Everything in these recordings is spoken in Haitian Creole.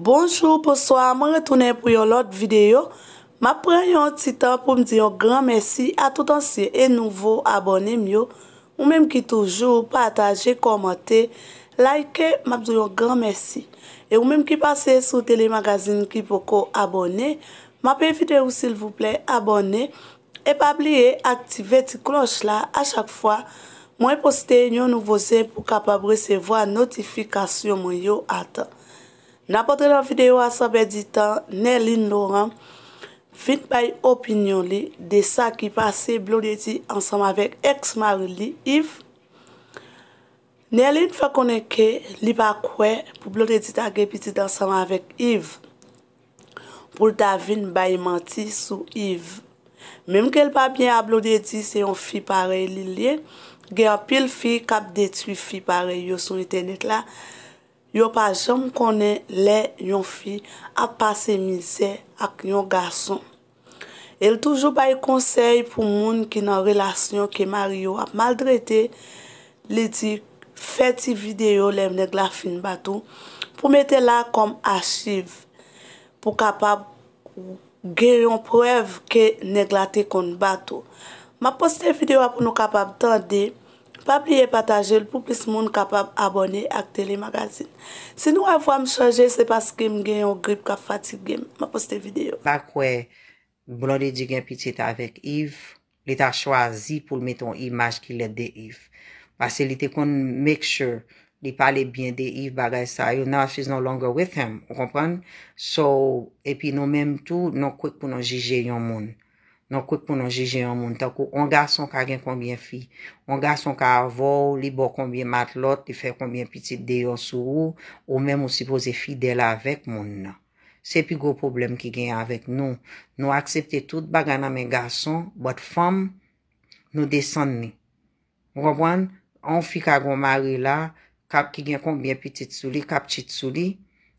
Bonjou poswa, man retounen pou yon lot videyo. Ma pre yon titan pou m diyon gran mersi atoutan se e nouvo abonem yo. Ou menm ki toujou, pataje, komante, like, ma m diyon gran mersi. E ou menm ki pase sou telemagazin ki poko abonem, ma pe videyo sil vouple abonem. E pa bliye, aktive ti kloch la a chak fwa. Mwen poste yon nouvo zen pou kapabre se vwa notifikasyon m yo atan. Na potre nan videyo asan pe di tan, ne lin loran fin bay opinyon li de sa ki pase bloudeti ansanman vek ex-marli Yves. Ne lin fa koneke li pa kwe pou bloudeti ta gepiti ansanman vek Yves. Pou ta vin bay manti sou Yves. Mem ke l pa bine a bloudeti se yon fi pare li li, ge apil fi kap detui fi pare yo sou itenit la. yo pa jom konen le yon fi ap pase mise ak yon gason. El toujou bay konsey pou moun ki nan relasyon ke mari yo ap. Maldre te, leti feti video lem negla fin batou pou mete la kom aschiv pou kapab gen yon prev ke negla te kon batou. Ma poste video ap pou nou kapab tande. pa priye pataje l pou plis moun kapab abone ak telemagazine. Sinou avwa m chanje, se paske m gen yon grip ka fati gen, ma poste video. Bakwe, blan de di gen piti ta avek Yves, li ta chwazi pou l meton imaj ki let de Yves. Pase li te kon make sure li pale bien de Yves bagay sa, you know she's no longer with him, ou kompon? So, epi nou menm tou, nou kwek pou nou jijye yon moun. Nou kouk pou nou jeje yon moun. Takou, on garson ka gen konbyen fi. On garson ka avou, li bo konbyen matlot, li fe konbyen piti deyon sou ou, ou mèm ou sipoze fi dela avèk moun nan. Se pi go problem ki gen yon avèk nou. Nou aksepte tout bagana men garson, bot fòm, nou desan ni. Mwen wan, an fi ka gomari la, kap ki gen konbyen piti tsuli, kap chit tsuli,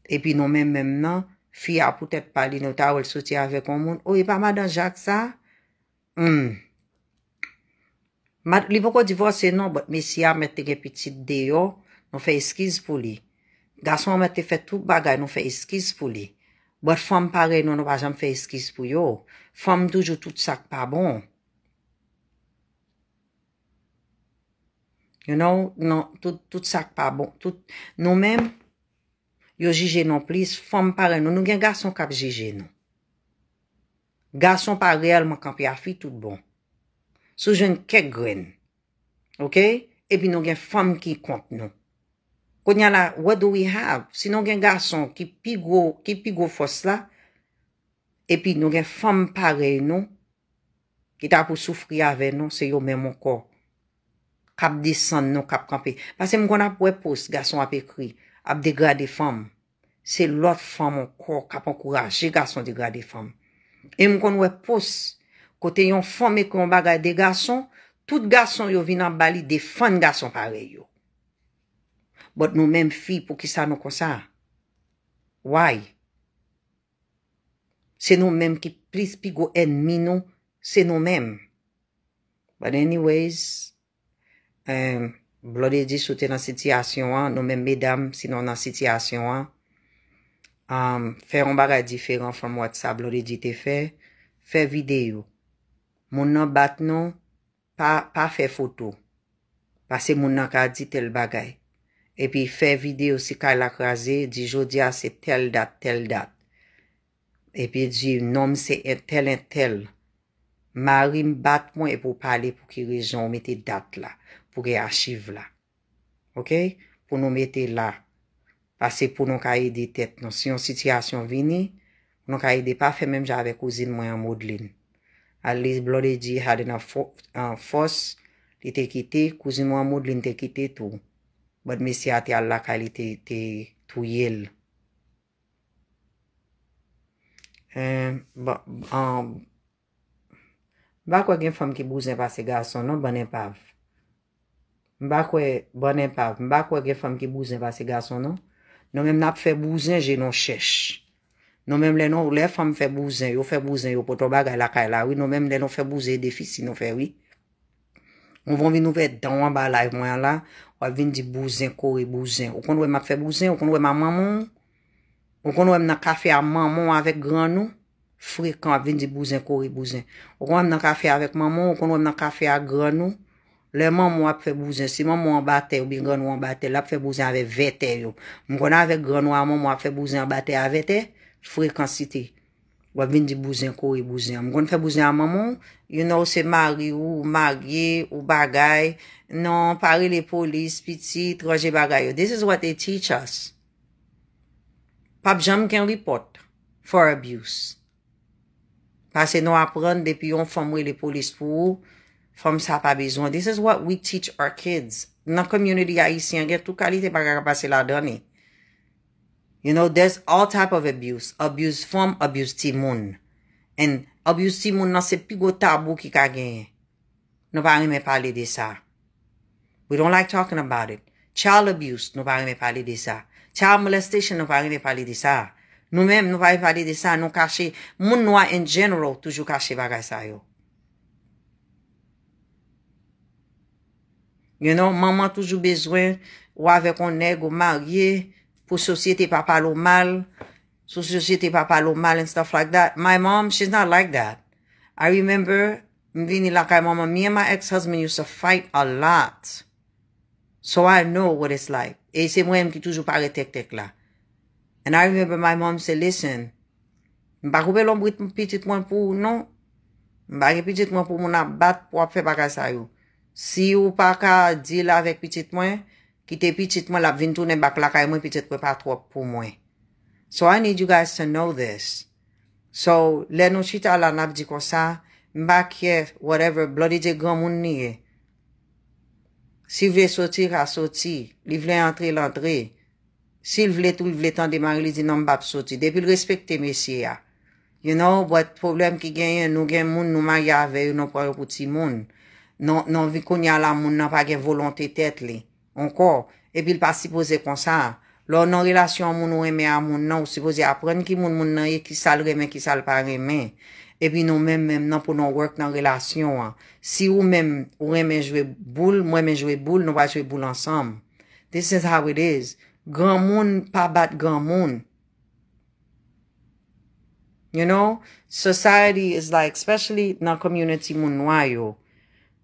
epi nou mèm mèm nan, fi a poutet pali nou ta ou el soti avèk moun. Ou e pa mèm dan jak sa, Hmm. Li poko divose nan, bot mesya mette gen piti deyo, nou fe eskiz pou li. Gason mette fet tout bagay, nou fe eskiz pou li. Bot fom parey nou, nou wajan fe eskiz pou yo. Fom doujou, tout sak pa bon. You know, non, tout sak pa bon. Nou men, yo jije nan plis, fom parey nou, nou gen gason kap jije nan. Garson pa realman kampi afi, tout bon. Sou jen kek gren. Ok? Epi nou gen fom ki kont nou. Konyan la, what do we have? Sin nou gen garson ki pi go fos la, epi nou gen fom pare nou, ki ta pou soufri ave nou, se yo men moun kor. Kap disan nou, kap kampi. Pase mwen kon ap wepous, garson ap ekri, ap degra de fom. Se lot fom moun kor, kap ankouraj, je garson degra de fom. Em kon we pos, kote yon fome kon bagay de gason, tout gason yo vi nan bali defan gason pare yo. But nou men fi pou ki sa nou konsa. Why? Se nou men ki prispi go en mi non? nou, se nou men. But anyways, euh, blode di sote nan sitiyasyon an, nou men bedam si nou nan sitiyasyon an, Fè an bagay diferan fèm WhatsApp, blon li di te fè, fè videyo. Moun nan bat nan, pa fè foto. Pase moun nan ka di tel bagay. Epi fè videyo si ka lak raze, di jodi a se tel dat, tel dat. Epi di, nom se tel en tel. Marim bat moun e pou pale pou ki rejon meti dat la, pou ki achiv la. Ok? Pou nou meti la. pa se pou nou ka ide tet nou. Si yon sityasyon vini, nou ka ide pa fe mem jave kouzin mwen yon moudlin. Al li blode di haden an fos, li te kite, kouzin mwen moudlin te kite tou. Bad mesi ati al la kalite te tou yel. Mbakwe gen fom ki bouzen pa se gason nou, mbakwe gen fom ki bouzen pa se gason nou, Non menm nan ap fe bouzen, jenon chesh. Non, non menm lè non, lè fèm fe bouzen, yo fe bouzen, yo potro bagay lakay la, e non menm lè non fe bouzen, edifi si non fe, oui. On von vin nou ve dan wan ba la, yon wan la, wap vin di bouzen, kori bouzen. O kon wèm ap fe bouzen, o kon wèm a mamon, o kon wèm nan kafe a mamon avèk granou, frikant, vin di bouzen, kori bouzen. O kon wèm nan kafe avèk mamon, o kon wèm nan kafe a granou, Le moun moun ap fè bouzyan, si moun moun an batè ou bin groun moun an batè, la ap fè bouzyan avè vè tè yo. Moun konan avè groun moun moun moun ap fè bouzyan batè avè tè, fwèkansite, wè bin di bouzyan kou e bouzyan. Moun konan fè bouzyan moun moun, you know, se mari ou magye ou bagay, non, pari le polis, piti, troje bagay yo. This is what they teach us. Pap jam ken ripot for abuse. Pase nou ap pran depi yon fomwe le polis pou ou, Fom sa pa bezon. This is what we teach our kids. Nan community a isi an gen, tou kalite baga kwa se la dani. You know, there's all type of abuse. Abuse from abuse ti moun. And abuse ti moun nan se pigot tabou ki ka genye. Nou pa reme pale de sa. We don't like talking about it. Child abuse, nou pa reme pale de sa. Child molestation, nou pa reme pale de sa. Nou mem, nou pa reme pale de sa. Nou kache moun nou a in general toujou kache baga sa yo. You know, maman toujou bezwen ou avek on neg ou marye pou sosyete pa palo mal, sosyete pa palo mal and stuff like that. My mom, she's not like that. I remember, mwen vini la kaj maman, mi and my ex-husband used to fight a lot. So I know what it's like. E se mwen mki toujou pare tek tek la. And I remember my mom say, listen, mba koube lom bret mpichit mwen pou ou non? Mba koube lom bret mpichit mwen pou ou nan bat pou ap fe baka sa yo. Si ou pa ka di la vek pitit mwen, ki te pitit mwen lap vintounen bak lakay mwen pitit pepa trok pou mwen. So I need you guys to know this. So lè nou chwita lan ap di konsa, mbak ye whatever, blodi de gwa moun niye. Si vle soti, a soti. Li vle antre, lantre. Si vle tout, vle tan demari, li di nan mbap soti. Depi l'respecte mesye ya. You know, but problem ki genye, nou gen moun, nou ma ya avey, nou kwa yo pouti moun. Non vi konye ala moun nan pa gen volante tet li. Ankor. E pi l pa sipose kon sa. Lò nan relasyon moun ou eme a moun nan ou sipose apren ki moun moun nan ye ki sal reme ki sal pa reme. E pi nou men men nan pou nou work nan relasyon an. Si ou men ou eme jwe boule, mou eme jwe boule, nou wajwe boule ansam. This is how it is. Gran moun pa bat gran moun. You know? Society is like, especially nan community moun noyo.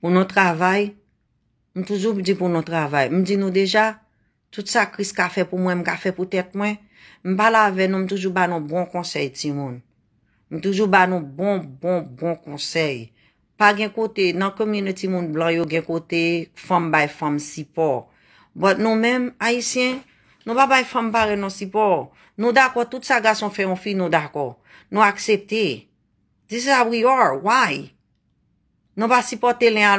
pou nou travay, m toujou bi di pou nou travay, m di nou deja, tout sa kris ka fe pou mwen, m ka fe pou tet mwen, m bala ave, nou m toujou ba nou bon konsey ti moun, m toujou ba nou bon, bon, bon konsey, pa gen kote, nan komine ti moun blan yo gen kote, fom bay fom si po, but nou men, haisyen, nou ba bay fom pare nan si po, nou dako, tout sa gason fe yon fi, nou dako, nou aksepte, this is how we are, why? why? Non pa sipote le an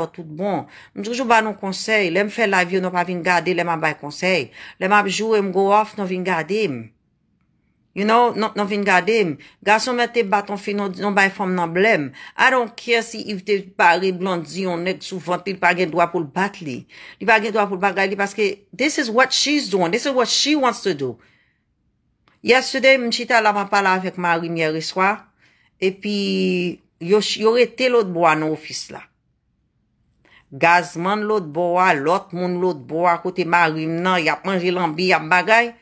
lo tout bon. Mjoujou ba nou konsey. Lem fe la vyo, non pa vin gade, lem a bay konsey. Lem apjou, em go off, non vin gade. M'm. You know, non, non vin gade. M'm. Gason me te baton fi, non, non bay fom nan blem. I don't care si if te pare blondi, ou nek souvanti, li pa gen dwa pou l'bat li. Li pa gen dwa pou l'bat gali, paske this is what she's doing. This is what she wants to do. Yasode, mjita la man pala avek ma rimye reswa. E pi... Yo rete lout bowa nou fis la. Gazman lout bowa, lot moun lout bowa, kote marim nan, yap manje lanbi, yap bagay.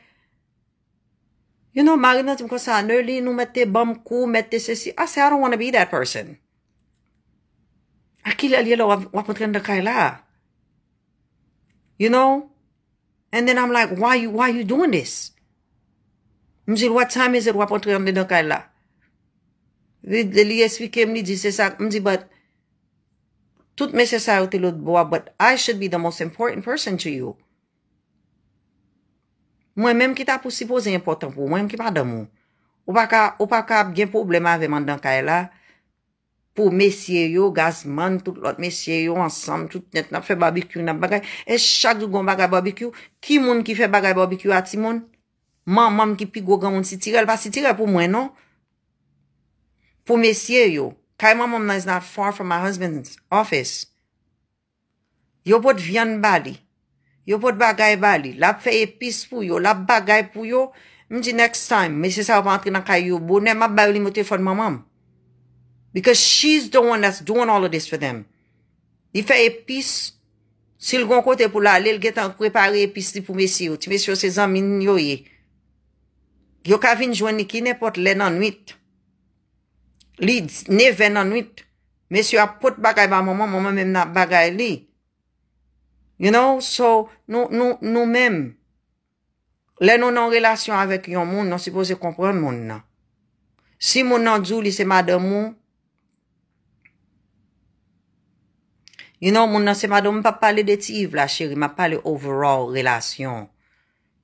You know, marim nan, ti mkwa sa aner li, nou mette bom kou, mette se si. I say, I don't want to be that person. Aki lalye lout wapontren de kay la. You know? And then I'm like, why you doing this? M zil, what time is it wapontren de kay la? Ve li esvike, mni di se sak, mdi bat, tout mese sa yote lout boa, but I should be the most important person to you. Mwen menm ki ta pou sipo zin important pou, mwen menm ki pa damon. Ou pa ka, ou pa ka, gen problema veman dan kay e la, pou mesye yo, gazman, tout lot mesye yo, ansam, tout net nap fe babikyu, nap bagay, e chak di gon bagay babikyu, ki moun ki fe bagay babikyu ati moun? Man, manm ki pi gogan moun si tirel, pa si tirel pou mwen non? pou mesye yo, kay mamam nan is not far from my husband's office, yo pot vyan bali, yo pot bagay bali, lap fe epis pou yo, lap bagay pou yo, mdi next time, mesye sa wap antre nan kay yo, bo ne map bagay li moti fon mamam, because she's the one that's doing all of this for them, di fe epis, sil gon kote pou la, li l getan krepari epis li pou mesye yo, ti mesye yo se zan min yo ye, yo ka vin jwen niki, ne pot len nan mit, Li ne ven nan nwit, me si yo apot bagay ba mouman, mouman menm nan bagay li. You know, so nou menm, le nou nan relasyon avek yon moun, nan sipose kompran moun nan. Si moun nan djou li sema dan moun, you know, moun nan sema dan moun, pa pale deti yiv la cheri, ma pale overall relasyon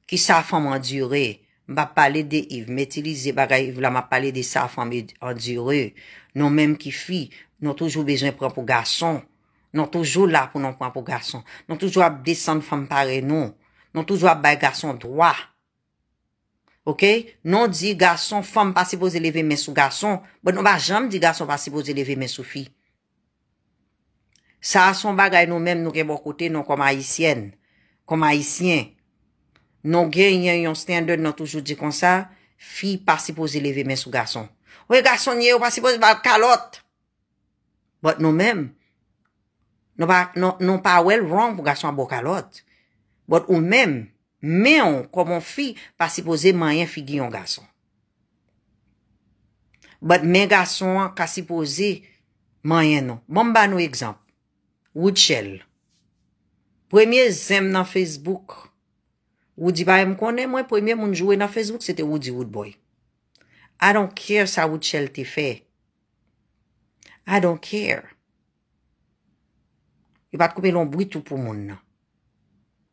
ki sa faman djurey. Mba pale de yiv, metilize bagay yiv la mba pale de sa fwa mbe andyure. Non menm ki fi, non toujou bejwen pran pou gason. Non toujou la pou non pran pou gason. Non toujou ap desen fwa mpare non. Non toujou ap bay gason dwa. Ok? Non di gason fwa m pa sebo ze leve men sou gason, bon non ba jam di gason pa sebo ze leve men sou fi. Sa ason bagay nou menm nou genbo kote non koma hisyen. Koma hisyen. Nou gen yon standard nou toujou di kon sa, fi pasipoze leve men sou gason. Ou e gason ye ou pasipoze bal kalot. Bot nou men, nou pa wel rong pou gason bo kalot. Bot ou men, men kon mon fi pasipoze mayen fi gion gason. Bot men gason kasi pose mayen nou. Bon ba nou ekzamp. Woutchel. Premye zem nan Facebook. Facebook. Woody baye m konen, mwen pwemye moun jowe na Facebook, se te Woody Woodboy. I don't care sa Woodchelle te fe. I don't care. Y bat kope lombri tou pou moun.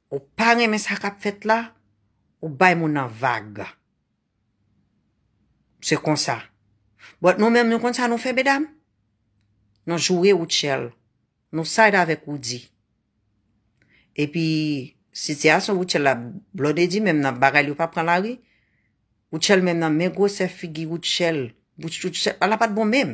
Ou panye men sakap fet la, ou baye moun nan vaga. Se konsa. Bote nou men mwen konsa nou fe bedam. Nou jowe Woodchelle. Nou saye da vek Woody. E pi... Si te asan wout chel la blode di menm nan baray li wap pran la ri, wout chel menm nan me go se figi wout chel, wout chel, ala pat bon menm.